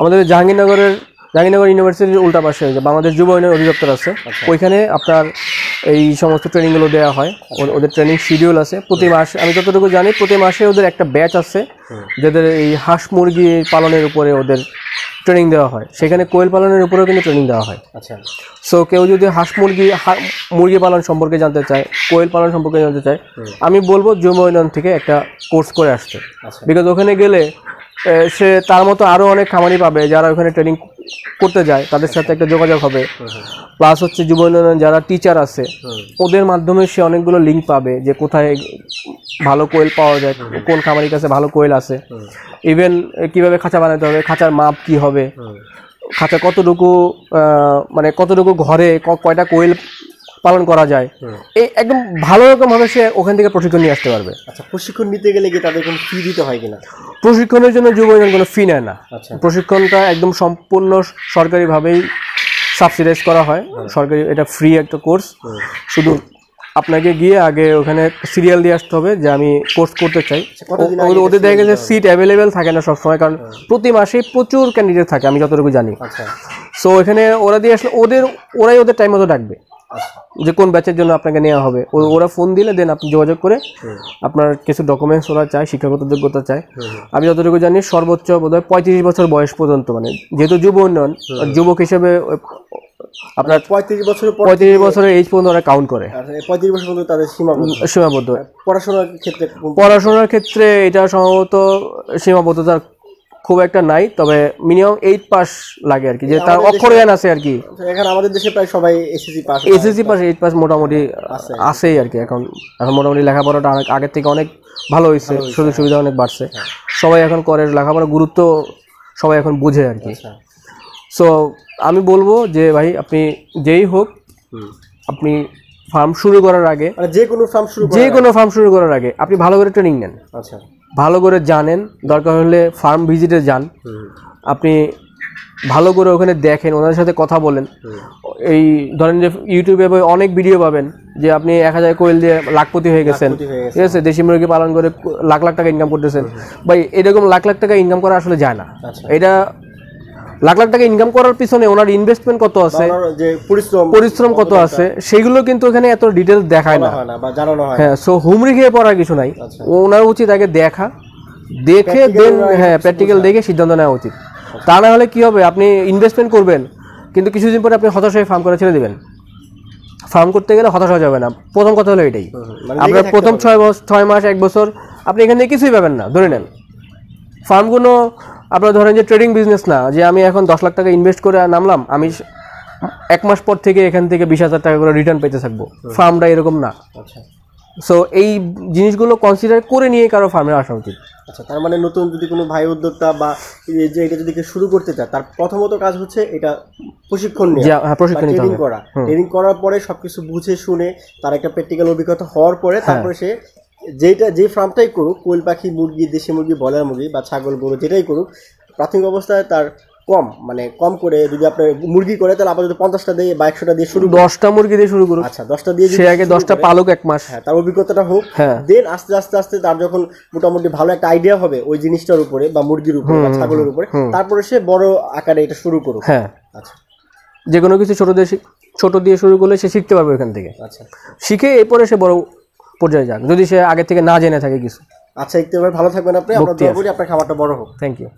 আমাদের জাহাঙ্গীরনগরের জাহাঙ্গীরনগর ইউনিভার্সিটির উল্টা পাশে বাংলাদেশ যুব উন্নয়ন অধিদপ্তর আছে আচ্ছা। ওইখানে আপনার এই সমস্ত ট্রেনিংগুলো দেওয়া হয় ওদের ট্রেনিং শিডিউল আছে প্রতি মাসে আমি যতটুকু জানি প্রতি মাসে ওদের একটা ব্যাচ আছে যাদের এই হাঁস মুরগি পালনের উপরে ওদের ট্রেনিং দেওয়া হয় সেখানে কোয়েল পালনের উপরেও কিন্তু ট্রেনিং দেওয়া হয় আচ্ছা সো কেউ যদি হাঁস মুরগি মুরগি পালন সম্পর্কে জানতে চায় কোয়েল পালন সম্পর্কে জানতে চায় আমি বলবো জুম থেকে একটা কোর্স করে আসতে বিকজ আচ্ছা। ওখানে গেলে সে তার মতো আরও অনেক খামারি পাবে যারা ওখানে ট্রেনিং করতে যায় তাদের সাথে একটা যোগাযোগ হবে প্লাস হচ্ছে যুব উন্নয়ন যারা টিচার আছে ওদের মাধ্যমে সে অনেকগুলো লিঙ্ক পাবে যে কোথায় ভালো কোয়েল পাওয়া যায় কোন খামারির কাছে ভালো কোয়েল আছে ইভেন কিভাবে খাঁচা বানাতে হবে খাঁচার মাপ কি হবে খাঁচা কতটুকু মানে কতটুকু ঘরে কয়টা কোয়েল পালন করা যায় এই একদম ভালো রকম ভাবে সে ওখান থেকে প্রশিক্ষণ নিয়ে আসতে পারবে আচ্ছা প্রশিক্ষণ নিতে গেলে কি তাদের কোনো ফি দিতে হয় কিনা প্রশিক্ষণের জন্য যুব ইউনিয়ন কোনো ফি নেয় না আচ্ছা। প্রশিক্ষণটা একদম সম্পূর্ণ সরকারিভাবেই সাবসিডাইজ করা হয় সরকারি এটা ফ্রি একটা কোর্স শুধু আপনাকে গিয়ে আগে ওখানে সিরিয়াল দিয়ে আসতে হবে যে আমি কোর্স করতে চাই আচ্ছা, ওদের দেখা গেছে সিট অ্যাভেলেবেল থাকে না সবসময় কারণ প্রতি মাসে প্রচুর ক্যান্ডিডেট থাকে আমি যতটুকু জানি সো আচ্ছা। এখানে ওরা দিয়ে আসলে ওদের ওরাই ওদের টাইম মতো ডাকবে আচ্ছা। যে কোন ব্যাচের জন্য আপনাকে নেওয়া হবে ওরা ফোন দিলে দেন আপনি যোগাযোগ করে আপনার কিছু ডকুমেন্টস ওরা চায় শিক্ষাগত যোগ্যতা চায় আমি যতটুকু জানি সর্বোচ্চ বোধহয় পঁয়ত্রিশ বছর বয়স পর্যন্ত মানে যেহেতু যুব উন্নয়ন যুবক হিসেবে আপনার পঁয়ত্রিশ বছর পঁয়ত্রিশ বছরের এইজ পর্যন্ত ওরা কাউন্ট করে আচ্ছা, পঁয়ত্রিশ বছর পর্যন্ত তাদের সীমাবদ্ধ পড়াশোনার ক্ষেত্রে পড়াশোনার ক্ষেত্রে এটা সম্ভবত সীমাবদ্ধতার খুব একটা নাই তবে মিনিমাম এইট পাস লাগে আর কি যে তার অক্ষর জ্ঞান আছে আর কি এখানে আমাদের দেশে প্রায় সবাই SSC pass SSC pass eight pass মোটামুটি আসেই আর কি এখন এখন মোটামুটি লেখাপড়াটা অনেক আগের থেকে অনেক ভালো হয়েছে সুযোগ সুবিধা অনেক বাড়ছে হ্যাঁ। সবাই এখন করে লেখাপড়ার গুরুত্ব সবাই এখন বোঝে আর কি সো আচ্ছা। আমি বলবো যে ভাই আপনি যেই হোক আপনি ফার্ম শুরু করার আগে মানে যে কোনো ফার্ম শুরু যে কোনো ফার্ম শুরু করার আগে আপনি ভালো করে ট্রেনিং নেন আচ্ছা ভালো করে জানেন দরকার হলে ফার্ম ভিজিটে যান আপনি ভালো করে ওখানে দেখেন ওনাদের সাথে কথা বলেন এই ধরেন যে ইউটিউবে অনেক ভিডিও পাবেন যে আপনি এক হাজার কোয়েল দিয়ে লাখপতি হয়ে গেছেন ঠিক আছে দেশি মুরগি পালন করে লাখ লাখ টাকা ইনকাম করতেছেন বা এরকম লাখ লাখ টাকা ইনকাম করা আসলে যায় না আচ্ছা। এটা লাখ লাখ টাকা ইনকাম করার পিছনে ওনার ইনভেস্টমেন্ট কত আছে পরিশ্রম কত আছে সেগুলো কিন্তু এখানে এত ডিটেলস দেখায় না হ্যাঁ সো হুমড়ি খেয়ে পড়ার কিছু নাই আচ্ছা। ওনার উচিত আগে দেখা দেখে দেন হ্যাঁ প্র্যাকটিক্যাল দেখে সিদ্ধান্ত নেওয়া উচিত আচ্ছা। তা না হলে কী হবে আপনি ইনভেস্টমেন্ট করবেন কিন্তু কিছুদিন পরে আপনি হতাশ হয়ে ফার্ম করে ছেড়ে দেবেন ফার্ম করতে গেলে হতাশ হয়ে যাবে না প্রথম কথা হলো এটাই মানে আপনার প্রথম ছয় বছর ছয় মাস এক বছর আপনি এখানে কিছুই পাবেন না ধরে নেন ফার্ম কোনো আপনারা ধরেন যে ট্রেডিং বিজনেস না যে আমি এখন দশ লাখ টাকা ইনভেস্ট করে নামলাম আমি এক মাস পর থেকে এখান থেকে বিশ হাজার টাকা করে রিটার্ন পেতে থাকবো ফার্মটা এরকম না সো আচ্ছা। এই জিনিসগুলো কনসিডার করে নিয়ে কারো ফার্মে আসা উচিত আচ্ছা তার মানে নতুন যদি কোনো ভাই উদ্যোক্তা বা যে এটা যদি শুরু করতে চায় তার প্রথমত কাজ হচ্ছে এটা প্রশিক্ষণ হ্যাঁ, প্রশিক্ষণ ট্রেনিং করা ট্রেনিং করার পরে সব কিছু বুঝে শুনে তার একটা প্র্যাকটিক্যাল অভিজ্ঞতা হওয়ার পরে হ্যাঁ। তারপরে সে যেটা যে ফার্মটাই করুক কোয়েল পাখি মুরগি দেশি মুরগি বলার মুরগি বা ছাগল গরু যেটাই করুক প্রাথমিক অবস্থায় তার কম মানে কম করে যদি আপনি মুরগি করে তাহলে আপাতত পঞ্চাশটা দিয়ে বা একশোটা দিয়ে শুরু দশটা মুরগি দিয়ে শুরু করুন আচ্ছা দশটা দিয়ে সে আগে দশটা পালক এক মাস হ্যাঁ তার অভিজ্ঞতাটা হোক দেন হ্যাঁ। আস্তে আস্তে আস্তে তার যখন মোটামুটি ভালো একটা আইডিয়া হবে ওই জিনিসটার উপরে বা মুরগির উপরে বা ছাগলের উপরে তারপরে সে বড় আকারে এটা শুরু করুক হ্যাঁ আচ্ছা যে কোনো কিছু ছোট দিয়ে ছোট দিয়ে শুরু করলে সে শিখতে পারবে ওখান থেকে আচ্ছা শিখে এরপরে সে বড় পর্যায়ে যাক যদি সে আগে থেকে না জেনে থাকে কিছু আচ্ছা একটু ভাই ভালো থাকবেন আপনি আমরা দোয়া করি আপনার খাবারটা বড় হোক থ্যাংক ইউ